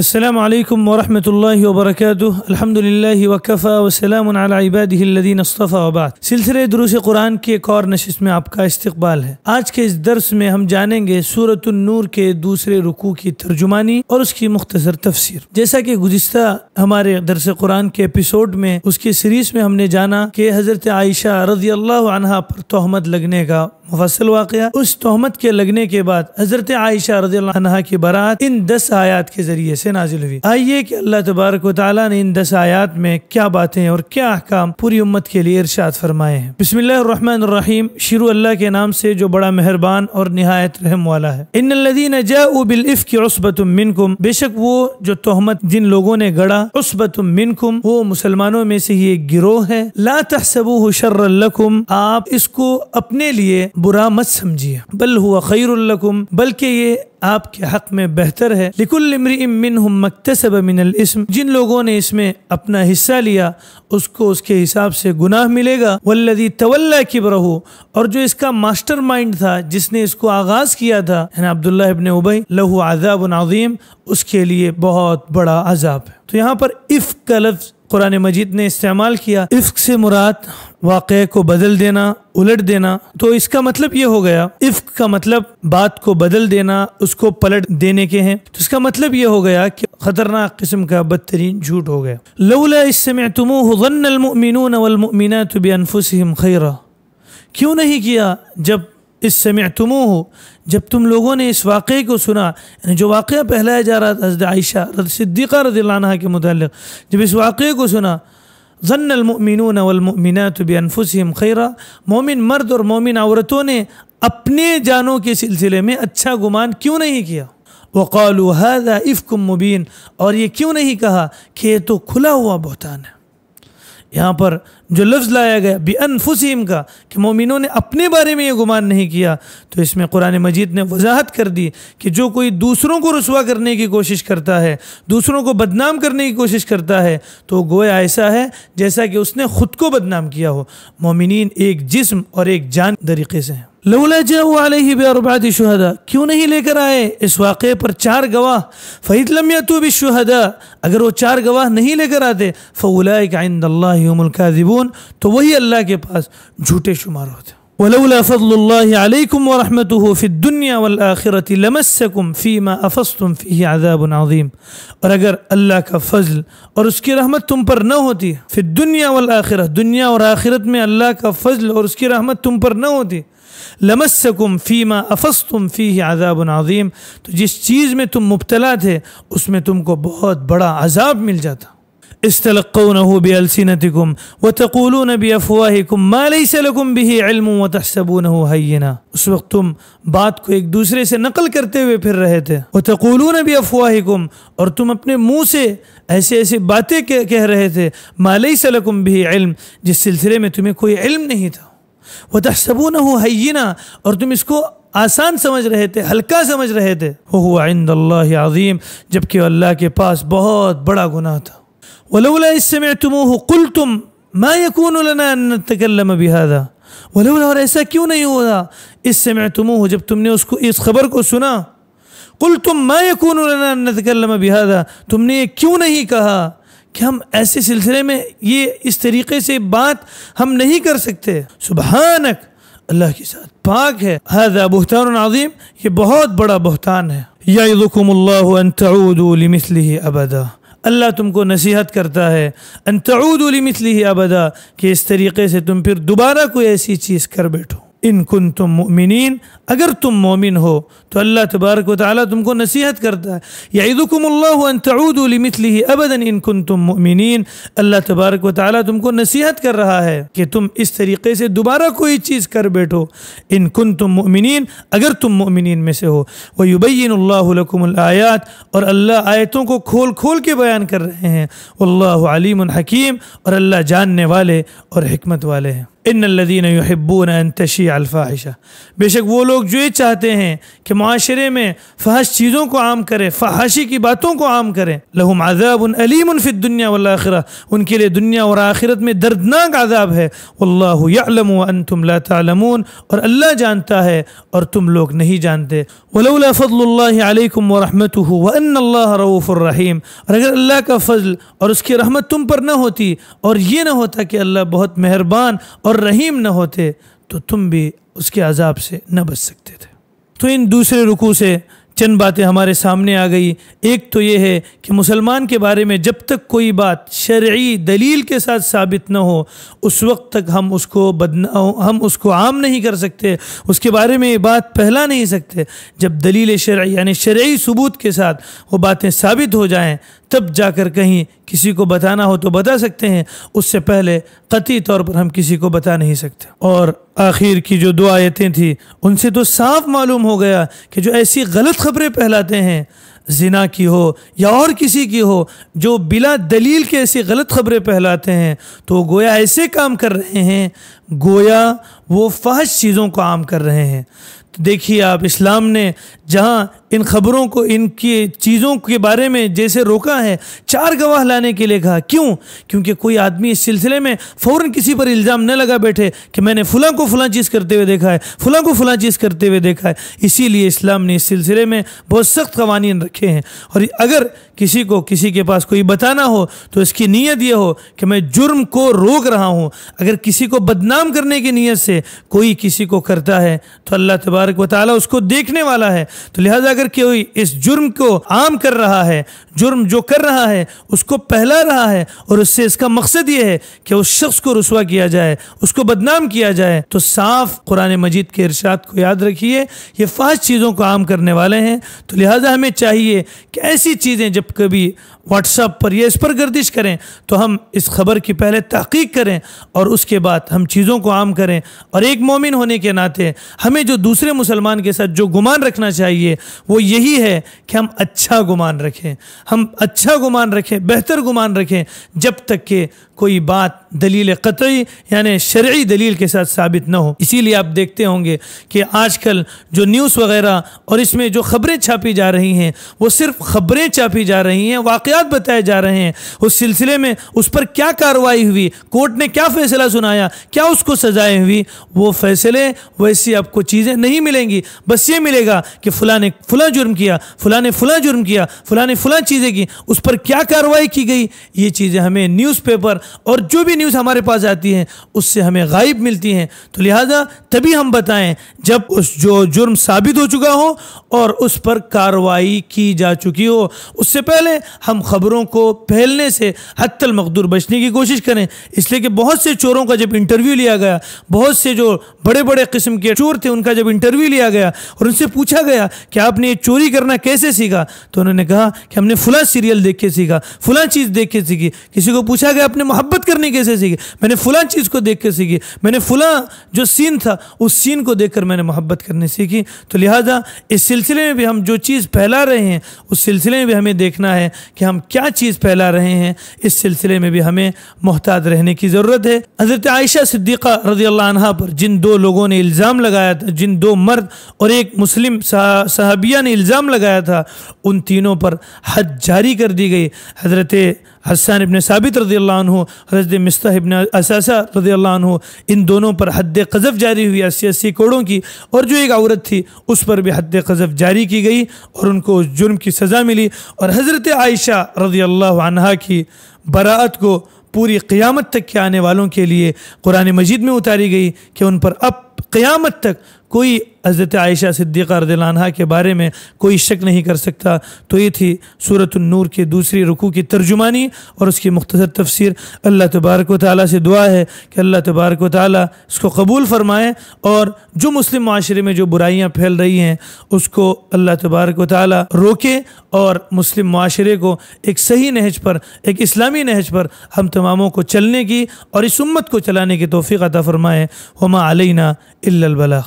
السلام عليكم ورحمة الله وبركاته الحمد لله وكفى وسلام على عباده الذين اصطفى وبعد सिलसिले दरुस कुरान की एक और नशिश में आपका इस्तकबाल है आज के इस दर्स में हम जानेंगे सूरत नूर के दूसरे रुकू की तर्जुमानी और उसकी मुख्तसर तफसीर जैसा कि गुजश्ता हमारे दरस कुरान के एपिसोड में उसकी सीरीज में हमने जाना कि हजरत आयशा रजी अल्लाह अनहा पर तोहमत लगने का मुफसल वाक़ उस तोहमत के लगने के बाद हजरत आयशा रजी अनहा की बारात इन दस आयात के जरिए से से नाजिल हुई आइए कि अल्लाह तबारक ताली ने इन दस आयात में क्या बातें और क्या अहकाम पूरी उम्मत के लिए इर्शाद फरमाए हैं बिस्मिल्लाम शुरू अल्लाह के नाम से जो बड़ा मेहरबान और नहायत रहम वाला है इन लदीन बिलफ की उसबत मिनकुम बेशक वो जो तोहमत जिन लोगों ने गढ़ा उसबत मिनकुम वो मुसलमानों में से ही एक गिरोह है ला तहसबू शर्रकुम आप इसको अपने लिए बुरा मत समझिए बल हुआ खैरकुम बल्कि ये आपके हक में बेहतर है लिकुल इसम जिन लोगों ने इसमें अपना हिस्सा लिया उसको उसके हिसाब से गुनाह मिलेगा वल्लदी तवल्ला किबरहू और जो इसका मास्टर माइंड था जिसने इसको आगाज किया था अब्दुल्ला इबन उबई लहू आजाब नाजीम उसके लिए बहुत बड़ा अजाब है तो यहाँ पर इफ़ का लफ्ज़ कुरान मजीद ने इस्तेमाल किया इफ्क से मुराद वाक़े को बदल देना उलट देना तो इसका मतलब ये हो गया इफ्क का मतलब बात को बदल देना उसको पलट देने के हैं तो इसका मतलब ये हो गया कि खतरनाक किस्म का बदतरीन झूठ हो गया लौला तुम तुमोमिन वलमिन तो अनफुसम खैरा क्यों नहीं किया जब इस समतमूह जब तुम लोगों ने इस वाक़े को सुना जो वाक़ पहलाया जा रहा था हजरत आयशा सिद्दीक़ा रजील्ला के मुतल जब इस वाक़े को सुना ज़न्नमिन वमिनत बेअनफुसम खैरा मोमिन मर्द और मोमिन औरतों ने अपने जानों के सिलसिले में अच्छा गुमान क्यों नहीं किया वक़ाल हजा इफ़ मुबीन और ये क्यों नहीं कहा कि ये तो खुला हुआ बहतान है यहाँ पर जो लफ्ज़ लाया गया बे अनफुसीम का कि मोमिनों ने अपने बारे में ये गुमान नहीं किया तो इसमें कुरान मजीद ने वजाहत कर दी कि जो कोई दूसरों को रसुआ करने की कोशिश करता है दूसरों को बदनाम करने की कोशिश करता है तो गोया ऐसा है जैसा कि उसने ख़ुद को बदनाम किया हो मोमिन एक जिस्म और एक जान तरीके से हैं लौला जाऊ बरबाद शहदा क्यों नहीं लेकर आए इस वाक़े पर चार गवाह फ़ैद तो भी शहदा अगर वो चार गवाह नहीं लेकर आते फ़लाकाजिबून तो वही अल्लाह के पास झूठे शुमार होते वलौला फ़िर दुनिया फ़िदुनिया वलआखरत लमसकुम फ़ीमा अफस्तुम फ़ी आज़ाबनाज़ीम और अगर अल्लाह का फ़जल और उसकी रहमत तुम पर न होती फिर फ़िदुनिया वलआखरत दुनिया और आखिरत में अल्लाह का फ़जल और उसकी रहमत तुम पर न होती लमस्कुम फ़ीमा अफस तुम फ़ी अजाब नाजीम तो जिस चीज़ में तुम मुबतला थे उसमें तुमको बहुत बड़ा अजाब मिल जाता इस्तलक़नहु बेअलसिनतिकुम व तकूलून बेअफ़वाहिकुम मालकुम भी इल्म व तहसबून हयना उस वक्त तुम बात को एक दूसरे से नकल करते हुए फिर रहे थे व अफवाह कुम और तुम अपने मुँह से ऐसे ऐसे बातें कह रहे थे मालकुम भी इल्म जिस सिलसिले में तुम्हें कोई इल्म नहीं था वह तहसबून हो हैना और तुम इसको आसान समझ रहे थे हल्का समझ रहे थे वह हुआ आइंद अज़ीम जबकि अल्लाह के पास बहुत बड़ा गुनाह था वलौला इससे मैं तुम हो कुल तुम मैं यकून तकल्लम बिहादा वलौला और ऐसा क्यों नहीं हुआ इससे मैं तुम हो जब तुमने उसको इस खबर को सुना कुल तुम मैं यकून तकल्लम बिहादा तुमने ये क्यों नहीं कहा कि हम ऐसे सिलसिले में ये इस तरीके से बात हम नहीं कर सकते सुबहानक अल्लाह के साथ पाक है हजा बहतान नाजीम ये बहुत बड़ा बहतान है यादुकमल्लासली अबदा अल्लाह तुमको नसीहत करता है ही अबदा कि इस तरीके से तुम फिर दोबारा कोई ऐसी चीज़ कर बैठो इन कुन तुम मुमिन अगर तुम मोमिन हो तो अल्लाह तबारक वाली तुमको नसीहत करता है यादकुमतली अबदन इन कुन तुम मुमिन अल्लाह तबारक वाली तुमको नसीहत कर रहा है कि तुम इस तरीके से दोबारा कोई चीज़ कर बैठो इन कुन तुम मुमिन अगर तुम मुमिन में से हो वह आयात और अल्लाह आयतों को खोल खोल के बयान कर रहे हैं अल्लाह अलीम हकीम और अल्लाह जानने वाले और हमत वाले हैं इन लदीन अन तशी अलफाहिशा बेशक वो लोग जो ये चाहते हैं कि माशरे में फहश चीज़ों को आम करें फहाशी की बातों को आम करें लहुम आज़ाब उन अलीम उन फिर दुनिया आखिर उनके लिए दुनिया और आखिरत में दर्दनाक आज़ाब है अल्लाम अन तुम लमून और अल्लाह जानता है और तुम लोग नहीं जानते वलौला वरहत वरहमत वन रऊफ़ुररहीम और अगर अल्लाह का फ़जल और उसकी रहमत तुम पर न होती और ये ना होता कि अल्लाह बहुत मेहरबान और और रहीम न होते तो तुम भी उसके अजाब से न बच सकते थे तो इन दूसरे रुकू से चंद बातें हमारे सामने आ गई एक तो ये है कि मुसलमान के बारे में जब तक कोई बात शर्य दलील के साथ साबित न हो उस वक्त तक हम उसको बदना हम उसको आम नहीं कर सकते उसके बारे में ये बात पहला नहीं सकते जब दलील शर्य यानी शर्य सबूत के साथ वो बातें साबित हो जाएं तब जाकर कहीं किसी को बताना हो तो बता सकते हैं उससे पहले कती तौर पर हम किसी को बता नहीं सकते और आखिर की जो दो आयतें थी उनसे तो साफ मालूम हो गया कि जो ऐसी गलत खबरें फैलाते हैं जिना की हो या और किसी की हो जो बिला दलील के ऐसी गलत खबरें फैलाते हैं तो गोया ऐसे काम कर रहे हैं गोया वो फहश चीज़ों को आम कर रहे हैं तो देखिए आप इस्लाम ने जहाँ इन खबरों को इनकी चीज़ों के बारे में जैसे रोका है चार गवाह लाने के लिए कहा क्यों क्योंकि कोई आदमी इस सिलसिले में फ़ौर किसी पर इल्ज़ाम न लगा बैठे कि मैंने फ़लाँ को फ़लाँ चीज़ करते हुए देखा है फ़लाँ को फ़लाँ चीज़ करते हुए देखा है इसीलिए इस्लाम ने इस सिलसिले में बहुत सख्त कवानीन रखे हैं और अगर किसी को किसी के पास कोई बताना हो तो इसकी नीयत यह हो कि मैं जुर्म को रोक रहा हूँ अगर किसी को बदनाम करने की नीयत से कोई किसी को करता है तो अल्लाह तबारक वाली उसको देखने वाला है तो लिहाजा अगर कोई इस जुर्म को आम कर रहा है जुर्म जो कर रहा है उसको पहला रहा है और उससे इसका मकसद ये है कि उस शख्स को रसुआ किया जाए उसको बदनाम किया जाए तो साफ कुरान मजीद के इर्शाद को याद रखिए ये फास्ट चीज़ों को आम करने वाले हैं तो लिहाजा हमें चाहिए कि ऐसी चीज़ें जब कभी व्हाट्सअप पर या इस पर गर्दिश करें तो हम इस खबर की पहले तहकीक करें और उसके बाद हम चीज़ों को आम करें और एक मोमिन होने के नाते हमें जो दूसरे मुसलमान के साथ जो गुमान रखना चाहिए वो यही है कि हम अच्छा गुमान रखें हम अच्छा गुमान रखें बेहतर गुमान रखें जब तक कि कोई बात दलील कतई यानि शर्य दलील के साथ साबित ना हो इसीलिए आप देखते होंगे कि आजकल जो न्यूज़ वगैरह और इसमें जो खबरें छापी जा रही हैं वो सिर्फ खबरें छापी जा रही हैं वाक़ वाकयात बताए जा रहे हैं उस सिलसिले में उस पर क्या कार्रवाई हुई कोर्ट ने क्या फ़ैसला सुनाया क्या उसको सजाएं हुई वो फैसले वैसी आपको चीज़ें नहीं मिलेंगी बस ये मिलेगा कि फ़ुला ने फला जुर्म किया फ़ुला ने फला जुर्म किया फ़ुला ने फला चीज़ें की उस पर क्या कार्रवाई की गई ये चीज़ें हमें न्यूज़पेपर और जो भी न्यूज़ हमारे पास आती हैं उससे हमें गायब मिलती हैं तो लिहाजा तभी हम बताएं जब उस जो जुर्म साबित हो चुका हो और उस पर कार्रवाई की जा चुकी हो उससे पहले हम ख़बरों को फैलने से हत्तल मकदूर बचने की कोशिश करें इसलिए कि बहुत से चोरों का जब इंटरव्यू लिया गया बहुत से जो बड़े बड़े किस्म के चोर थे उनका जब इंटरव्यू लिया गया और उनसे पूछा गया कि आपने ये चोरी करना कैसे सीखा तो उन्होंने कहा कि हमने फ़ुला सीरियल देख के सीखा फ़ुला चीज़ देख के सीखी किसी को पूछा गया आपने मोहब्बत करनी कैसे सीखी मैंने फ़ुला चीज़ को देख के सीखी मैंने फ़ुला जो सीन था उस सीन को देख मैंने मोहब्बत करनी सीखी तो लिहाजा इस सिलसिले में भी हम जो चीज़ फैला रहे हैं उस सिलसिले में भी हमें देखना है कि हम हम क्या चीज़ फैला रहे हैं इस सिलसिले में भी हमें मोहताज रहने की ज़रूरत है हज़रत आयशा सिद्दीक़ा रजी अल्लाह पर जिन दो लोगों ने इल्ज़ाम लगाया था जिन दो मर्द और एक मुस्लिम साहबिया ने इल्ज़ाम लगाया था उन तीनों पर हद जारी कर दी गई हज़रत हसन इबन साबित रज़ी अल्लाह हजरत मिसा इबन असासा रदी अल्लाह इन दोनों पर हद कज़फ़ जारी हुई अस्सी अस्सी कोड़ों की और जो एक औरत थी उस पर भी हद कज़फ़ जारी की गई और उनको उस जुर्म की सज़ा मिली और हज़रत आयशा रजी अल्लाह की बरात को पूरी क़्यामत तक के आने वालों के लिए कुरान मजीद में उतारी गई कि उन पर अब क़ियामत तक कोई हज़रत आयशा सिद्दीक़ा रदलानहा के बारे में कोई शक नहीं कर सकता तो ये थी सूरत नूर के दूसरी रुकू की तर्जुमानी और उसकी मुख्तर तफसर अल्लाह तबारक ताली से दुआ है कि अल्लाह तबारक ताली इसको कबूल फ़रमाएँ और जो मुस्लिम माशरे में जो बुराइयाँ फैल रही हैं उसको अल्लाह तबारक ताली रोके और मुस्लिम माशरे को एक सही नहज पर एक इस्लामी नहज पर हम तमामों को चलने की और इस उम्मत को चलाने की तोफ़ी अता फ़रमाएँ हमा अलना इल्लबला